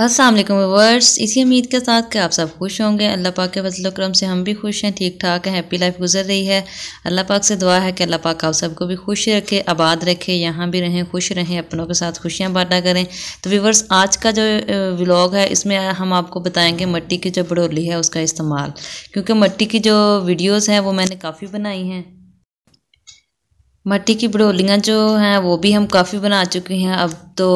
असल वालेकुम इसी उम्मीद के साथ कि आप सब खुश होंगे अल्लाह पाक के वजल करम से हम भी खुश हैं ठीक ठाक हैं हैप्पी लाइफ गुजर रही है अल्लाह पाक से दुआ है कि अल्लाह पाक आप सबको भी खुश रखे आबाद रखे यहाँ भी रहें खुश रहें अपनों के साथ खुशियाँ बांटा करें तो वीवर्स आज का जो व्लॉग है इसमें हम आपको बताएँगे मट्टी की जो बड़ोली है उसका इस्तेमाल क्योंकि मट्टी की जो वीडियोज़ हैं वो मैंने काफ़ी बनाई हैं मट्टी की बड़ोलियाँ जो हैं वो भी हम काफ़ी बना चुके हैं अब तो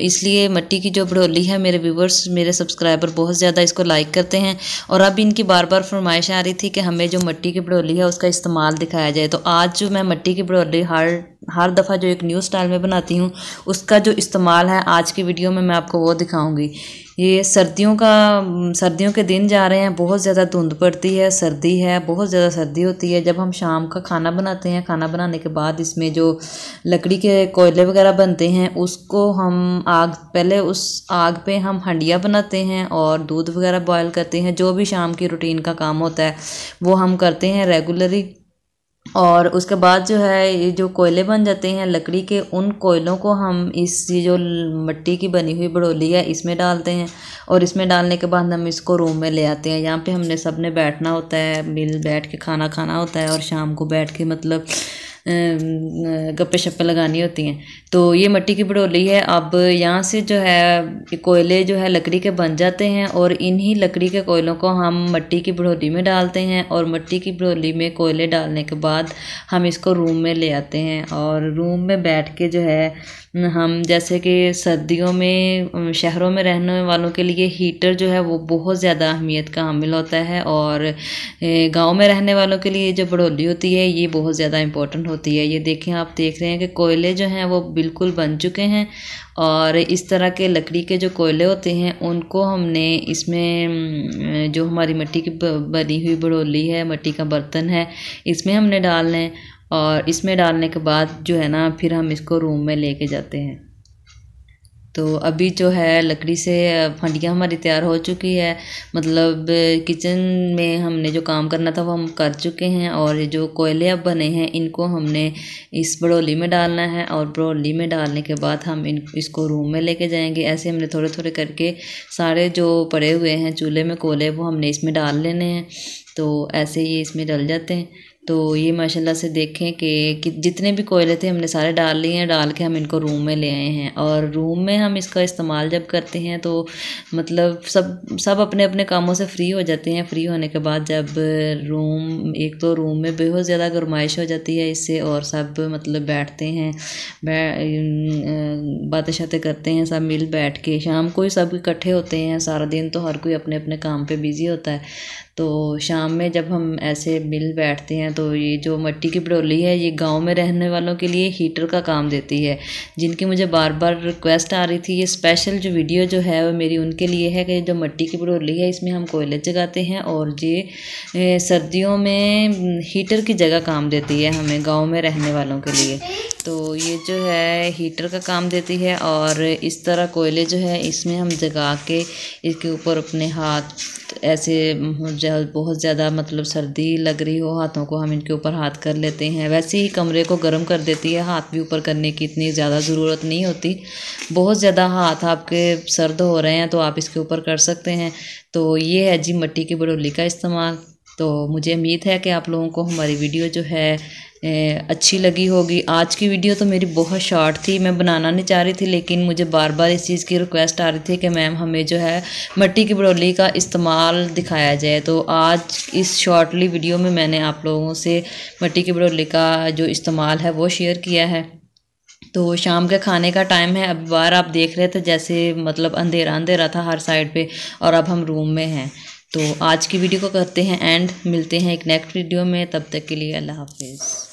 इसलिए मट्टी की जो बडोली है मेरे व्यूवर्स मेरे सब्सक्राइबर बहुत ज़्यादा इसको लाइक करते हैं और अब इनकी बार बार फरमाइश आ रही थी कि हमें जो मट्टी की बड़ोली है उसका इस्तेमाल दिखाया जाए तो आज जो मैं मट्टी की बड़ोली हर हर दफ़ा जो एक न्यू स्टाइल में बनाती हूँ उसका जो इस्तेमाल है आज की वीडियो में मैं आपको वो दिखाऊँगी ये सर्दियों का सर्दियों के दिन जा रहे हैं बहुत ज़्यादा धुंध पड़ती है सर्दी है बहुत ज़्यादा सर्दी होती है जब हम शाम का खाना बनाते हैं खाना बनाने के बाद इसमें जो लकड़ी के कोयले वगैरह बनते हैं उसको हम आग पहले उस आग पे हम हंडिया बनाते हैं और दूध वगैरह बॉयल करते हैं जो भी शाम की रूटीन का काम होता है वो हम करते हैं रेगुलरली और उसके बाद जो है ये जो कोयले बन जाते हैं लकड़ी के उन कोयलों को हम इस ये जो मिट्टी की बनी हुई बड़ोली है इसमें डालते हैं और इसमें डालने के बाद हम इसको रूम में ले आते हैं यहाँ पे हमने सब ने बैठना होता है मिल बैठ के खाना खाना होता है और शाम को बैठ के मतलब गप्पे शप्पे लगानी होती हैं तो ये मट्टी की बड़ोली है अब यहाँ से जो है कोयले जो है लकड़ी के बन जाते हैं और इन्हीं लकड़ी के कोयलों को हम मट्टी की बड़ोली में डालते हैं और मट्टी की बड़ोली में कोयले डालने के बाद हम इसको रूम में ले आते हैं और रूम में बैठ के जो है हम जैसे कि सर्दियों में शहरों में रहने वालों के लिए हीटर जो है वो बहुत ज़्यादा अहमियत का हामिल होता है और गाँव में रहने वालों के लिए जो बड़ोली होती है ये बहुत ज़्यादा इंपॉर्टेंट होती है ये देखें आप देख रहे हैं कि कोयले जो हैं वो बिल्कुल बन चुके हैं और इस तरह के लकड़ी के जो कोयले होते हैं उनको हमने इसमें जो हमारी मिट्टी की बनी हुई बड़ोली है मिट्टी का बर्तन है इसमें हमने डालने और इसमें डालने के बाद जो है ना फिर हम इसको रूम में लेके जाते हैं तो अभी जो है लकड़ी से हंडियाँ हमारी तैयार हो चुकी है मतलब किचन में हमने जो काम करना था वो हम कर चुके हैं और ये जो कोयले अब बने हैं इनको हमने इस बड़ोली में डालना है और बड़ोली में डालने के बाद हम इन इसको रूम में लेके जाएंगे ऐसे हमने थोड़े थोड़े करके सारे जो पड़े हुए हैं चूल्हे में कोयले वो हमने इसमें डाल लेने हैं तो ऐसे ये इसमें डल जाते हैं तो ये माशाल्लाह से देखें कि, जितने भी कोयले थे हमने सारे डाल लिए हैं डाल के हम इनको रूम में ले आए हैं और रूम में हम इसका इस्तेमाल जब करते हैं तो मतलब सब सब अपने अपने कामों से फ्री हो जाते हैं फ्री होने के बाद जब रूम एक तो रूम में बेहद ज़्यादा गरमाइश हो जाती है इससे और सब मतलब बैठते हैं बातें शातें करते हैं सब मिल बैठ के शाम को ही सब इकट्ठे होते हैं सारा दिन तो हर कोई अपने अपने काम पर बिज़ी होता है तो शाम में जब हम ऐसे मिल बैठते हैं हैं तो ये जो मिट्टी की पटोली है ये गांव में रहने वालों के लिए हीटर का काम देती है जिनकी मुझे बार बार रिक्वेस्ट आ रही थी ये स्पेशल जो वीडियो जो है वो मेरी उनके लिए है कि जो मिट्टी की पटोली है इसमें हम कोयले जगाते हैं और ये सर्दियों में हीटर की जगह काम देती है हमें गाँव में रहने वालों के लिए तो ये जो है हीटर का काम देती है और इस तरह कोयले जो है इसमें हम जगा के इसके ऊपर अपने हाथ ऐसे बहुत ज़्यादा मतलब सर्दी लग रही हो हाथों को हम इनके ऊपर हाथ कर लेते हैं वैसे ही कमरे को गर्म कर देती है हाथ भी ऊपर करने की इतनी ज़्यादा ज़रूरत नहीं होती बहुत ज़्यादा हाथ आपके सर्द हो रहे हैं तो आप इसके ऊपर कर सकते हैं तो ये है जी मट्टी की बड़ोली का इस्तेमाल तो मुझे उम्मीद है कि आप लोगों को हमारी वीडियो जो है अच्छी लगी होगी आज की वीडियो तो मेरी बहुत शॉर्ट थी मैं बनाना नहीं चाह रही थी लेकिन मुझे बार बार इस चीज़ की रिक्वेस्ट आ रही थी कि मैम हमें जो है मट्टी की बड़ोली का इस्तेमाल दिखाया जाए तो आज इस शॉर्टली वीडियो में मैंने आप लोगों से मट्टी की बड़ोली का जो इस्तेमाल है वो शेयर किया है तो शाम के खाने का टाइम है अब बार आप देख रहे थे जैसे मतलब अंधेरा अंधेरा था हर साइड पे और अब हम रूम में हैं तो आज की वीडियो को करते हैं एंड मिलते हैं एक नेक्स्ट वीडियो में तब तक के लिए अल्लाह हाफिज़